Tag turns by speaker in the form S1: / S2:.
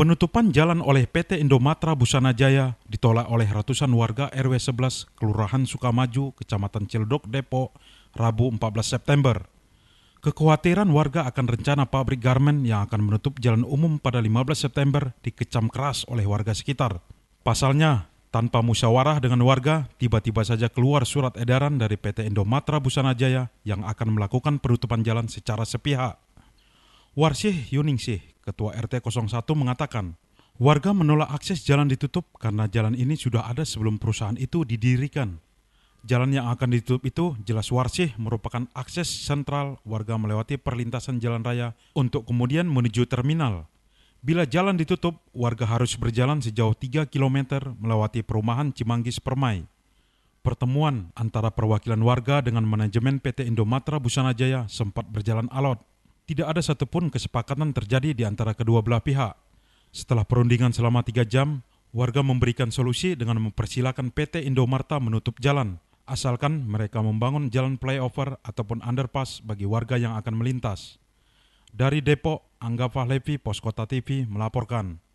S1: Penutupan jalan oleh PT Indomatra Busana Jaya ditolak oleh ratusan warga RW 11 Kelurahan Sukamaju, Kecamatan Cildok, Depok, Rabu 14 September. Kekhawatiran warga akan rencana pabrik garmen yang akan menutup jalan umum pada 15 September dikecam keras oleh warga sekitar. Pasalnya, tanpa musyawarah dengan warga, tiba-tiba saja keluar surat edaran dari PT Indomatra Busana Jaya yang akan melakukan penutupan jalan secara sepihak. Warsih Yuningsih, Ketua RT 01 mengatakan, warga menolak akses jalan ditutup karena jalan ini sudah ada sebelum perusahaan itu didirikan. Jalan yang akan ditutup itu jelas Warsih merupakan akses sentral warga melewati perlintasan jalan raya untuk kemudian menuju terminal. Bila jalan ditutup, warga harus berjalan sejauh 3 km melewati perumahan Cimanggis Permai. Pertemuan antara perwakilan warga dengan manajemen PT Indomatra Busana Jaya sempat berjalan alot tidak ada satupun kesepakatan terjadi di antara kedua belah pihak. Setelah perundingan selama tiga jam, warga memberikan solusi dengan mempersilahkan PT Indomarta menutup jalan, asalkan mereka membangun jalan flyover ataupun underpass bagi warga yang akan melintas. Dari Depok, Angga Fahlevi, Poskota TV melaporkan.